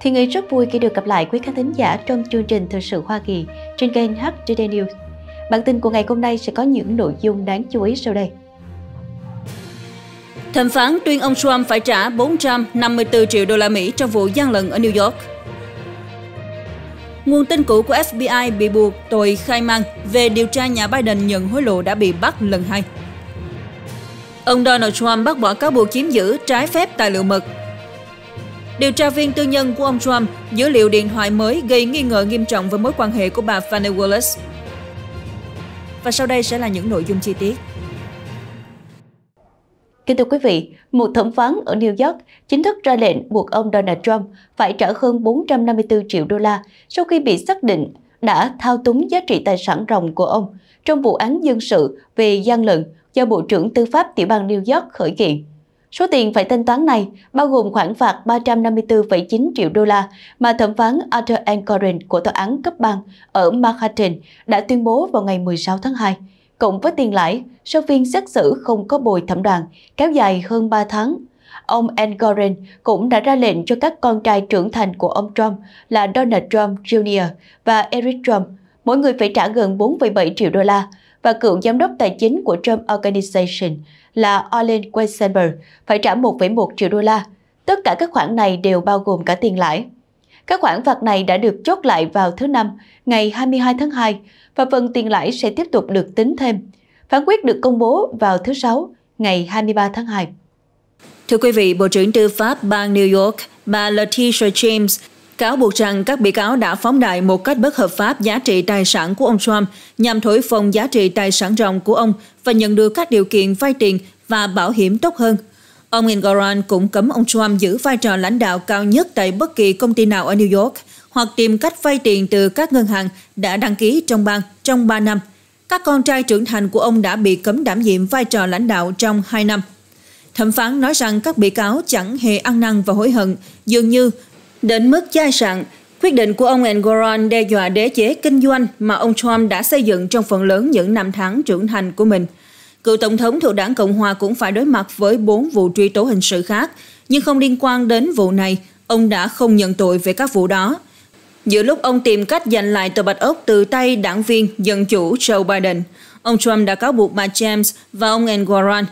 Thì Nghĩ rất vui khi được gặp lại quý khán thính giả trong chương trình Thời sự Hoa Kỳ trên kênh HTD News. Bản tin của ngày hôm nay sẽ có những nội dung đáng chú ý sau đây. Thẩm phán tuyên ông Trump phải trả 454 triệu đô la Mỹ trong vụ gian lận ở New York. Nguồn tin cũ của FBI bị buộc tội khai mang về điều tra nhà Biden nhận hối lộ đã bị bắt lần hai. Ông Donald Trump bác bỏ cáo buộc chiếm giữ trái phép tài liệu mật Điều tra viên tư nhân của ông Trump, dữ liệu điện thoại mới gây nghi ngờ nghiêm trọng với mối quan hệ của bà Fanny Willis. Và sau đây sẽ là những nội dung chi tiết. Kính thưa quý vị, một thẩm phán ở New York chính thức ra lệnh buộc ông Donald Trump phải trả hơn 454 triệu đô la sau khi bị xác định đã thao túng giá trị tài sản ròng của ông trong vụ án dân sự về gian lận do Bộ trưởng Tư pháp tiểu bang New York khởi kiện. Số tiền phải thanh toán này bao gồm khoản phạt 354,9 triệu đô la mà thẩm phán Arthur Encoren của tòa án cấp bang ở Manhattan đã tuyên bố vào ngày 16 tháng 2. Cộng với tiền lãi, sau phiên xét xử không có bồi thẩm đoàn, kéo dài hơn 3 tháng. Ông Engoren cũng đã ra lệnh cho các con trai trưởng thành của ông Trump là Donald Trump Jr. và Eric Trump, mỗi người phải trả gần 4,7 triệu đô la, và cựu giám đốc tài chính của Trump Organization là Arlen Weisenberg phải trả 1,1 triệu đô la. Tất cả các khoản này đều bao gồm cả tiền lãi. Các khoản phạt này đã được chốt lại vào thứ Năm, ngày 22 tháng 2, và phần tiền lãi sẽ tiếp tục được tính thêm. Phán quyết được công bố vào thứ Sáu, ngày 23 tháng 2. Thưa quý vị, Bộ trưởng Tư pháp bang New York, bà Letitia James cáo buộc rằng các bị cáo đã phóng đại một cách bất hợp pháp giá trị tài sản của ông Trump nhằm thổi phồng giá trị tài sản ròng của ông và nhận được các điều kiện vay tiền và bảo hiểm tốt hơn. Ông Engoron cũng cấm ông Trump giữ vai trò lãnh đạo cao nhất tại bất kỳ công ty nào ở New York hoặc tìm cách vay tiền từ các ngân hàng đã đăng ký trong bang trong 3 năm. Các con trai trưởng thành của ông đã bị cấm đảm nhiệm vai trò lãnh đạo trong 2 năm. Thẩm phán nói rằng các bị cáo chẳng hề ăn năn và hối hận, dường như Đến mức chai sạn, quyết định của ông Engoron đe dọa đế chế kinh doanh mà ông Trump đã xây dựng trong phần lớn những năm tháng trưởng thành của mình. Cựu Tổng thống thuộc đảng Cộng Hòa cũng phải đối mặt với bốn vụ truy tố hình sự khác, nhưng không liên quan đến vụ này, ông đã không nhận tội về các vụ đó. Giữa lúc ông tìm cách giành lại tờ bạch ốc từ tay đảng viên Dân Chủ Joe Biden, ông Trump đã cáo buộc bà James và ông Engoron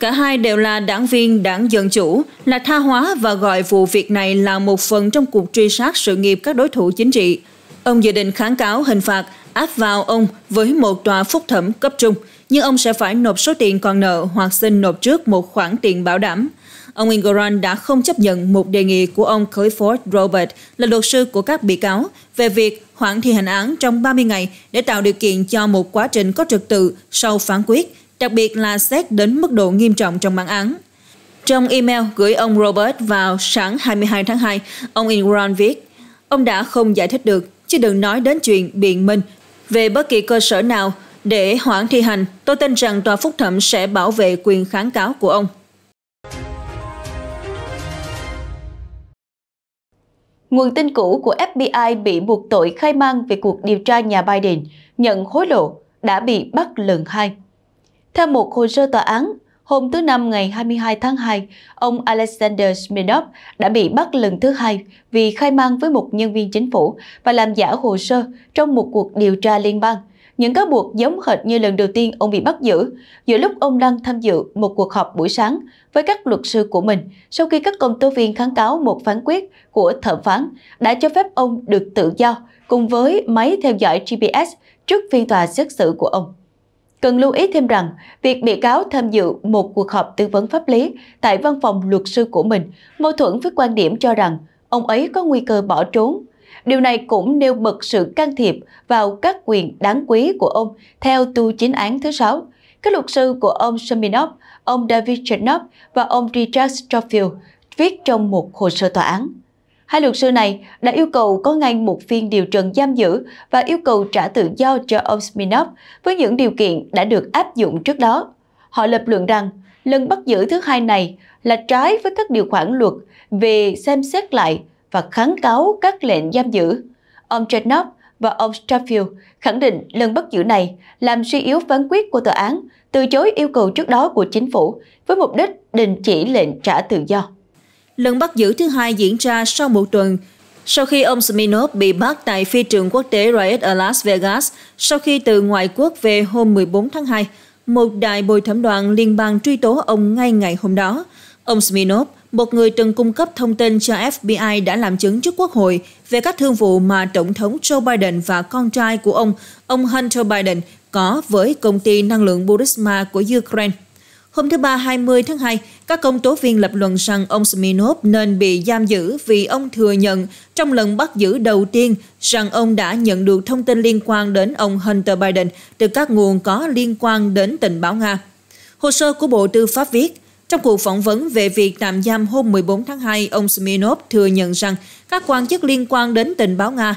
Cả hai đều là đảng viên đảng Dân Chủ, là tha hóa và gọi vụ việc này là một phần trong cuộc truy sát sự nghiệp các đối thủ chính trị. Ông dự định kháng cáo hình phạt áp vào ông với một tòa phúc thẩm cấp trung, nhưng ông sẽ phải nộp số tiền còn nợ hoặc xin nộp trước một khoản tiền bảo đảm. Ông Ingoran đã không chấp nhận một đề nghị của ông Clifford Robert là luật sư của các bị cáo về việc hoãn thi hành án trong 30 ngày để tạo điều kiện cho một quá trình có trật tự sau phán quyết đặc biệt là xét đến mức độ nghiêm trọng trong bản án. Trong email gửi ông Robert vào sáng 22 tháng 2, ông Ingron viết, ông đã không giải thích được, chứ đừng nói đến chuyện biện minh về bất kỳ cơ sở nào để hoãn thi hành. Tôi tin rằng tòa phúc thẩm sẽ bảo vệ quyền kháng cáo của ông. Nguồn tin cũ của FBI bị buộc tội khai man về cuộc điều tra nhà Biden nhận hối lộ đã bị bắt lần hai. Theo một hồ sơ tòa án, hôm thứ Năm ngày 22 tháng 2, ông Alexander Smirnov đã bị bắt lần thứ hai vì khai mang với một nhân viên chính phủ và làm giả hồ sơ trong một cuộc điều tra liên bang. Những cáo buộc giống hệt như lần đầu tiên ông bị bắt giữ, giữa lúc ông đang tham dự một cuộc họp buổi sáng với các luật sư của mình sau khi các công tố viên kháng cáo một phán quyết của thẩm phán đã cho phép ông được tự do cùng với máy theo dõi GPS trước phiên tòa xét xử của ông. Cần lưu ý thêm rằng, việc bị cáo tham dự một cuộc họp tư vấn pháp lý tại văn phòng luật sư của mình mâu thuẫn với quan điểm cho rằng ông ấy có nguy cơ bỏ trốn. Điều này cũng nêu bật sự can thiệp vào các quyền đáng quý của ông theo tu chính án thứ sáu Các luật sư của ông Seminov, ông David Chernov và ông Richard Stoffield viết trong một hồ sơ tòa án. Hai luật sư này đã yêu cầu có ngay một phiên điều trần giam giữ và yêu cầu trả tự do cho ông Smirnov với những điều kiện đã được áp dụng trước đó. Họ lập luận rằng lần bắt giữ thứ hai này là trái với các điều khoản luật về xem xét lại và kháng cáo các lệnh giam giữ. Ông Chernov và ông Stratfield khẳng định lần bắt giữ này làm suy yếu phán quyết của tòa án, từ chối yêu cầu trước đó của chính phủ với mục đích đình chỉ lệnh trả tự do. Lần bắt giữ thứ hai diễn ra sau một tuần, sau khi ông Smirnov bị bắt tại phi trường quốc tế Riot ở Las Vegas sau khi từ ngoại quốc về hôm 14 tháng 2, một đại bồi thẩm đoàn liên bang truy tố ông ngay ngày hôm đó. Ông Smirnov, một người từng cung cấp thông tin cho FBI đã làm chứng trước Quốc hội về các thương vụ mà Tổng thống Joe Biden và con trai của ông, ông Hunter Biden, có với công ty năng lượng Burisma của Ukraine. Hôm thứ Ba 20 tháng 2, các công tố viên lập luận rằng ông Smirnov nên bị giam giữ vì ông thừa nhận trong lần bắt giữ đầu tiên rằng ông đã nhận được thông tin liên quan đến ông Hunter Biden từ các nguồn có liên quan đến tình báo Nga. Hồ sơ của Bộ Tư pháp viết, trong cuộc phỏng vấn về việc tạm giam hôm 14 tháng 2, ông Smirnov thừa nhận rằng các quan chức liên quan đến tình báo Nga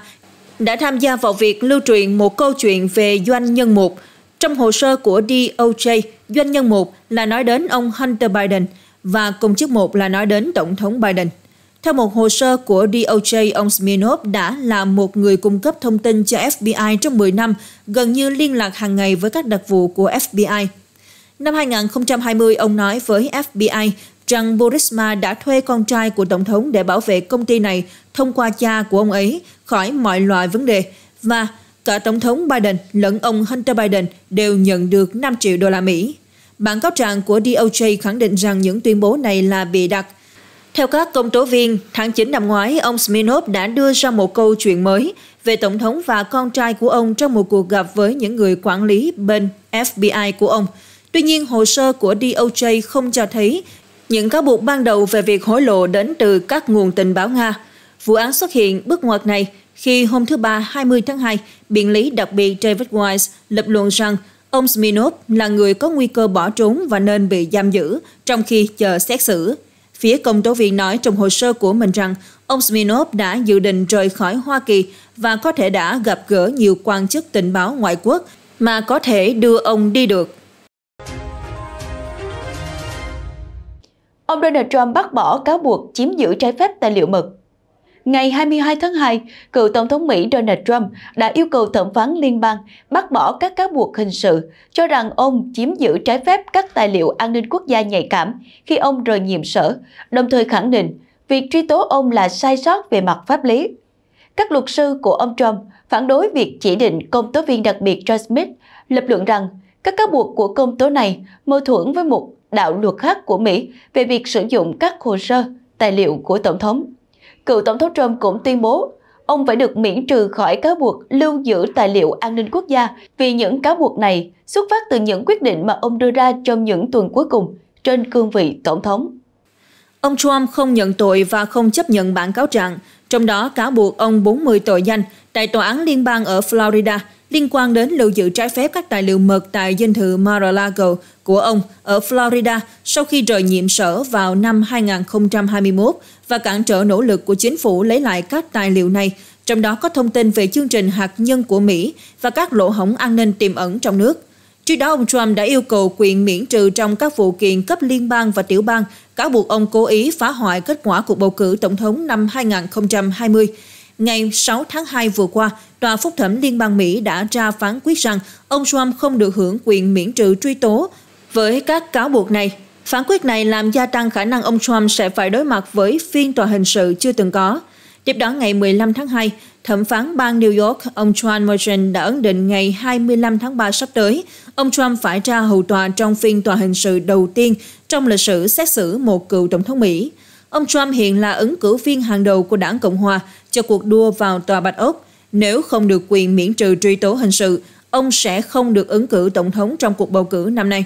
đã tham gia vào việc lưu truyền một câu chuyện về doanh nhân một trong hồ sơ của DOJ Doanh nhân một là nói đến ông Hunter Biden và công chức một là nói đến Tổng thống Biden. Theo một hồ sơ của DOJ, ông Smirnov đã là một người cung cấp thông tin cho FBI trong 10 năm, gần như liên lạc hàng ngày với các đặc vụ của FBI. Năm 2020, ông nói với FBI rằng Burisma đã thuê con trai của Tổng thống để bảo vệ công ty này thông qua cha của ông ấy khỏi mọi loại vấn đề và cả Tổng thống Biden lẫn ông Hunter Biden đều nhận được 5 triệu đô la Mỹ. Bản cáo trạng của DOJ khẳng định rằng những tuyên bố này là bịa đặt. Theo các công tố viên, tháng 9 năm ngoái, ông Smirnov đã đưa ra một câu chuyện mới về Tổng thống và con trai của ông trong một cuộc gặp với những người quản lý bên FBI của ông. Tuy nhiên, hồ sơ của DOJ không cho thấy những cáo buộc ban đầu về việc hối lộ đến từ các nguồn tình báo Nga. Vụ án xuất hiện bước ngoặt này khi hôm thứ Ba 20 tháng 2, biện lý đặc biệt David Weiss lập luận rằng Ông Smirnov là người có nguy cơ bỏ trốn và nên bị giam giữ trong khi chờ xét xử. Phía công tố viên nói trong hồ sơ của mình rằng ông Smirnov đã dự định rời khỏi Hoa Kỳ và có thể đã gặp gỡ nhiều quan chức tình báo ngoại quốc mà có thể đưa ông đi được. Ông Donald Trump bác bỏ cáo buộc chiếm giữ trái phép tài liệu mật Ngày 22 tháng 2, cựu Tổng thống Mỹ Donald Trump đã yêu cầu thẩm phán liên bang bác bỏ các cáo buộc hình sự, cho rằng ông chiếm giữ trái phép các tài liệu an ninh quốc gia nhạy cảm khi ông rời nhiệm sở, đồng thời khẳng định việc truy tố ông là sai sót về mặt pháp lý. Các luật sư của ông Trump phản đối việc chỉ định công tố viên đặc biệt John Smith, lập luận rằng các cáo buộc của công tố này mâu thuẫn với một đạo luật khác của Mỹ về việc sử dụng các hồ sơ, tài liệu của Tổng thống cựu Tổng thống Trump cũng tuyên bố ông phải được miễn trừ khỏi cáo buộc lưu giữ tài liệu an ninh quốc gia vì những cáo buộc này xuất phát từ những quyết định mà ông đưa ra trong những tuần cuối cùng trên cương vị Tổng thống. Ông Trump không nhận tội và không chấp nhận bản cáo trạng, trong đó cáo buộc ông 40 tội danh tại tòa án liên bang ở Florida liên quan đến lưu giữ trái phép các tài liệu mật tại dinh thự Mar-a-Lago của ông ở Florida sau khi rời nhiệm sở vào năm 2021 và cản trở nỗ lực của chính phủ lấy lại các tài liệu này, trong đó có thông tin về chương trình hạt nhân của Mỹ và các lỗ hổng an ninh tiềm ẩn trong nước. Trước đó, ông Trump đã yêu cầu quyền miễn trừ trong các vụ kiện cấp liên bang và tiểu bang, cáo buộc ông cố ý phá hoại kết quả cuộc bầu cử tổng thống năm 2020. Ngày 6 tháng 2 vừa qua, Tòa Phúc thẩm Liên bang Mỹ đã ra phán quyết rằng ông Trump không được hưởng quyền miễn trừ truy tố với các cáo buộc này. Phán quyết này làm gia tăng khả năng ông Trump sẽ phải đối mặt với phiên tòa hình sự chưa từng có. Tiếp đó ngày 15 tháng 2, thẩm phán bang New York, ông John Merchant đã ấn định ngày 25 tháng 3 sắp tới, ông Trump phải ra hầu tòa trong phiên tòa hình sự đầu tiên trong lịch sử xét xử một cựu tổng thống Mỹ. Ông Trump hiện là ứng cử viên hàng đầu của đảng Cộng hòa cho cuộc đua vào tòa Bạch Ốc nếu không được quyền miễn trừ truy tố hình sự, ông sẽ không được ứng cử tổng thống trong cuộc bầu cử năm nay.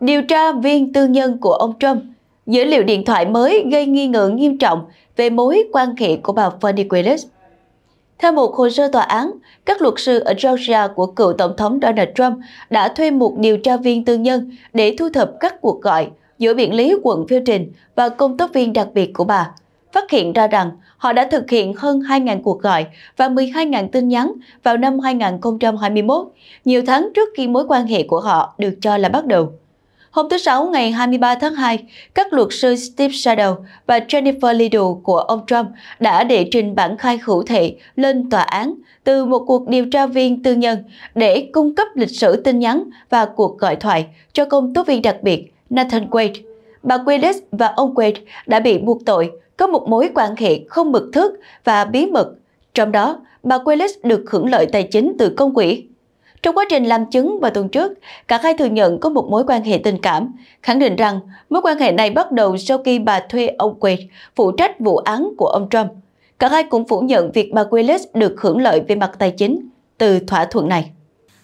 Điều tra viên tư nhân của ông Trump Dữ liệu điện thoại mới gây nghi ngờ nghiêm trọng về mối quan hệ của bà Fanny Willis. Theo một hồ sơ tòa án, các luật sư ở Georgia của cựu Tổng thống Donald Trump đã thuê một điều tra viên tư nhân để thu thập các cuộc gọi giữa biện lý quận phiêu trình và công tố viên đặc biệt của bà, phát hiện ra rằng họ đã thực hiện hơn 2.000 cuộc gọi và 12.000 tin nhắn vào năm 2021, nhiều tháng trước khi mối quan hệ của họ được cho là bắt đầu. Hôm thứ Sáu ngày 23 tháng 2, các luật sư Steve Shadow và Jennifer Liddle của ông Trump đã đệ trình bản khai hữu thị lên tòa án từ một cuộc điều tra viên tư nhân để cung cấp lịch sử tin nhắn và cuộc gọi thoại cho công tố viên đặc biệt Nathan Quaid. Bà Quaid và ông Quaid đã bị buộc tội có một mối quan hệ không mực thước và bí mật, trong đó bà Willis được hưởng lợi tài chính từ công quỹ. Trong quá trình làm chứng vào tuần trước, cả hai thừa nhận có một mối quan hệ tình cảm, khẳng định rằng mối quan hệ này bắt đầu sau khi bà thuê ông Quaid phụ trách vụ án của ông Trump. Cả hai cũng phủ nhận việc bà Willis được hưởng lợi về mặt tài chính từ thỏa thuận này.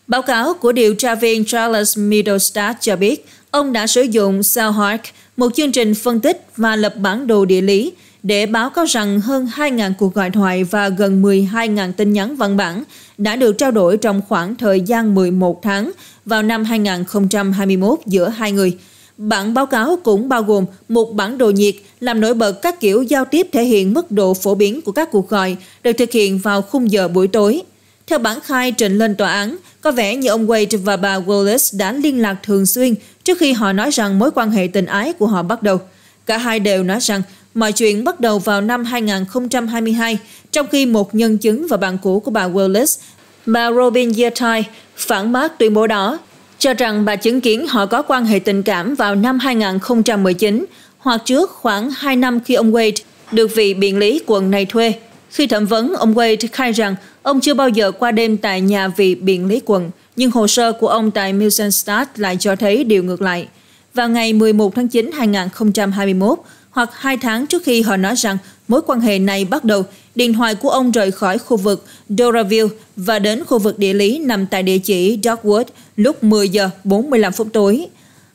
Báo cáo của điều tra viên Charles Middlestad cho biết Ông đã sử dụng Southwark, một chương trình phân tích và lập bản đồ địa lý để báo cáo rằng hơn 2.000 cuộc gọi thoại và gần 12.000 tin nhắn văn bản đã được trao đổi trong khoảng thời gian 11 tháng vào năm 2021 giữa hai người. Bản báo cáo cũng bao gồm một bản đồ nhiệt làm nổi bật các kiểu giao tiếp thể hiện mức độ phổ biến của các cuộc gọi được thực hiện vào khung giờ buổi tối theo bản khai trình lên tòa án, có vẻ như ông Wade và bà Willis đã liên lạc thường xuyên trước khi họ nói rằng mối quan hệ tình ái của họ bắt đầu. Cả hai đều nói rằng mọi chuyện bắt đầu vào năm 2022, trong khi một nhân chứng và bạn cũ của bà Willis, bà Robin Yatai, phản bác tuyên bố đó, cho rằng bà chứng kiến họ có quan hệ tình cảm vào năm 2019 hoặc trước khoảng 2 năm khi ông Wade được vị biện lý quận này thuê. Khi thẩm vấn, ông Wade khai rằng ông chưa bao giờ qua đêm tại nhà vị biện lý quận, nhưng hồ sơ của ông tại Milsenstadt lại cho thấy điều ngược lại. Vào ngày 11 tháng 9 2021, hoặc hai tháng trước khi họ nói rằng mối quan hệ này bắt đầu, điện thoại của ông rời khỏi khu vực Doraville và đến khu vực địa lý nằm tại địa chỉ Dogwood lúc 10 giờ 45 phút tối.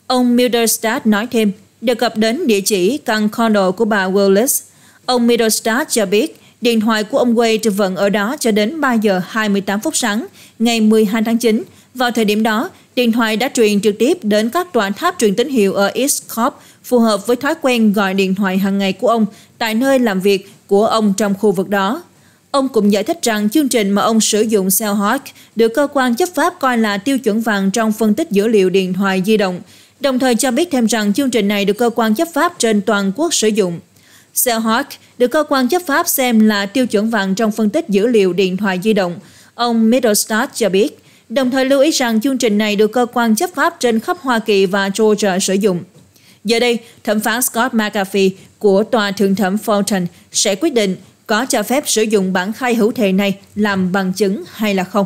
Ông Milderstad nói thêm, đề cập đến địa chỉ căn condo của bà Willis. Ông Milderstad cho biết Điện thoại của ông Wade vẫn ở đó cho đến 3 giờ 28 phút sáng ngày 12 tháng 9. Vào thời điểm đó, điện thoại đã truyền trực tiếp đến các tòa tháp truyền tín hiệu ở East Corp phù hợp với thói quen gọi điện thoại hàng ngày của ông tại nơi làm việc của ông trong khu vực đó. Ông cũng giải thích rằng chương trình mà ông sử dụng Cellhawk được cơ quan chấp pháp coi là tiêu chuẩn vàng trong phân tích dữ liệu điện thoại di động, đồng thời cho biết thêm rằng chương trình này được cơ quan chấp pháp trên toàn quốc sử dụng. Selhawk được cơ quan chấp pháp xem là tiêu chuẩn vàng trong phân tích dữ liệu điện thoại di động. Ông Middlestad cho biết, đồng thời lưu ý rằng chương trình này được cơ quan chấp pháp trên khắp Hoa Kỳ và Georgia sử dụng. Giờ đây, thẩm phán Scott McAfee của Tòa Thượng thẩm Fulton sẽ quyết định có cho phép sử dụng bản khai hữu thể này làm bằng chứng hay là không.